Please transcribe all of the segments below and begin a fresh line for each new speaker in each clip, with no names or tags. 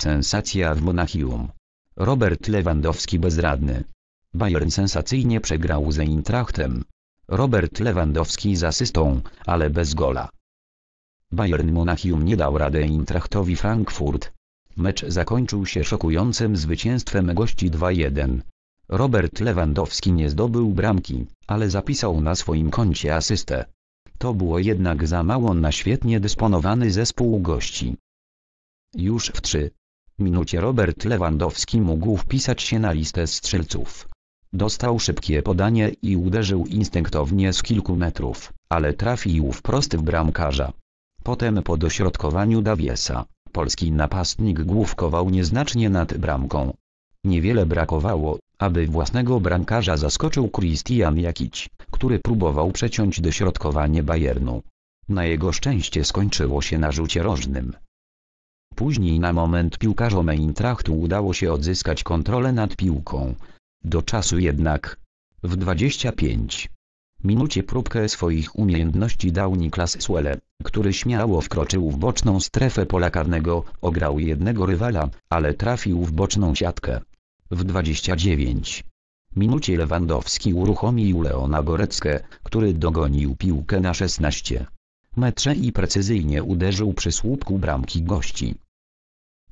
Sensacja w Monachium. Robert Lewandowski bezradny. Bayern sensacyjnie przegrał z Eintrachtem. Robert Lewandowski z asystą, ale bez gola. Bayern Monachium nie dał rady Eintrachtowi Frankfurt. Mecz zakończył się szokującym zwycięstwem gości 2-1. Robert Lewandowski nie zdobył bramki, ale zapisał na swoim koncie asystę. To było jednak za mało na świetnie dysponowany zespół gości. Już w 3, minucie Robert Lewandowski mógł wpisać się na listę strzelców. Dostał szybkie podanie i uderzył instynktownie z kilku metrów, ale trafił wprost w bramkarza. Potem po dośrodkowaniu Dawiesa, polski napastnik główkował nieznacznie nad bramką. Niewiele brakowało, aby własnego bramkarza zaskoczył Christian Jakić, który próbował przeciąć dośrodkowanie Bayernu. Na jego szczęście skończyło się na rzucie rożnym. Później na moment piłkarzom Eintrachtu udało się odzyskać kontrolę nad piłką. Do czasu jednak. W 25 minucie próbkę swoich umiejętności dał Niklas Suele, który śmiało wkroczył w boczną strefę pola karnego, ograł jednego rywala, ale trafił w boczną siatkę. W 29 minucie Lewandowski uruchomił Leona Goreckę, który dogonił piłkę na 16 metrze i precyzyjnie uderzył przy słupku bramki gości.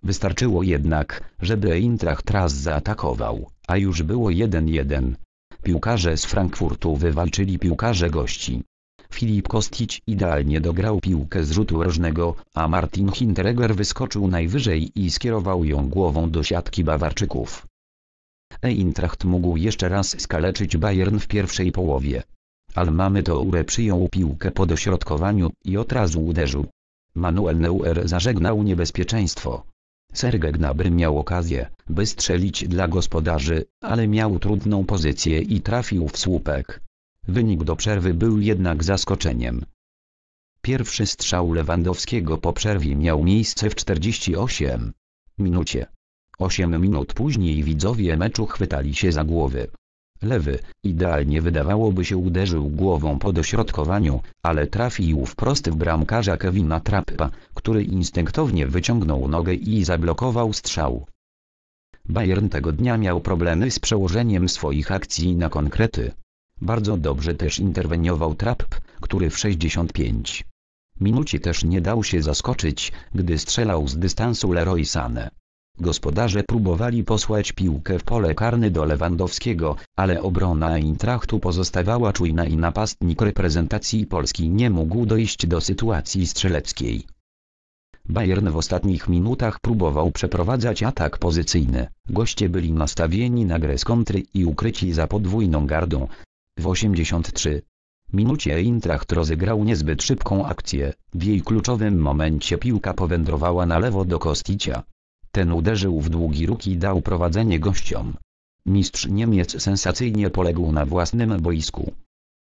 Wystarczyło jednak, żeby Eintracht raz zaatakował, a już było 1-1. Piłkarze z Frankfurtu wywalczyli piłkarze gości. Filip Kostić idealnie dograł piłkę z rzutu rożnego, a Martin Hinteregger wyskoczył najwyżej i skierował ją głową do siatki Bawarczyków. Eintracht mógł jeszcze raz skaleczyć Bayern w pierwszej połowie. Almamy ure przyjął piłkę po dośrodkowaniu i od razu uderzył. Manuel Neuer zażegnał niebezpieczeństwo. Serge Gnabry miał okazję, by strzelić dla gospodarzy, ale miał trudną pozycję i trafił w słupek. Wynik do przerwy był jednak zaskoczeniem. Pierwszy strzał Lewandowskiego po przerwie miał miejsce w 48 minucie. 8 minut później widzowie meczu chwytali się za głowy. Lewy, idealnie wydawałoby się uderzył głową po dośrodkowaniu, ale trafił wprost w bramkarza Kevina Trappa, który instynktownie wyciągnął nogę i zablokował strzał. Bayern tego dnia miał problemy z przełożeniem swoich akcji na konkrety. Bardzo dobrze też interweniował Trapp, który w 65 minucie też nie dał się zaskoczyć, gdy strzelał z dystansu Leroy Sané. Gospodarze próbowali posłać piłkę w pole Karny do Lewandowskiego, ale obrona Intrachtu pozostawała czujna i napastnik reprezentacji Polski nie mógł dojść do sytuacji strzeleckiej. Bayern w ostatnich minutach próbował przeprowadzać atak pozycyjny. Goście byli nastawieni na grę z kontry i ukryci za podwójną gardą. W 83 minucie Intracht rozegrał niezbyt szybką akcję. W jej kluczowym momencie piłka powędrowała na lewo do Kosticia, ten uderzył w długi róg i dał prowadzenie gościom. Mistrz Niemiec sensacyjnie poległ na własnym boisku.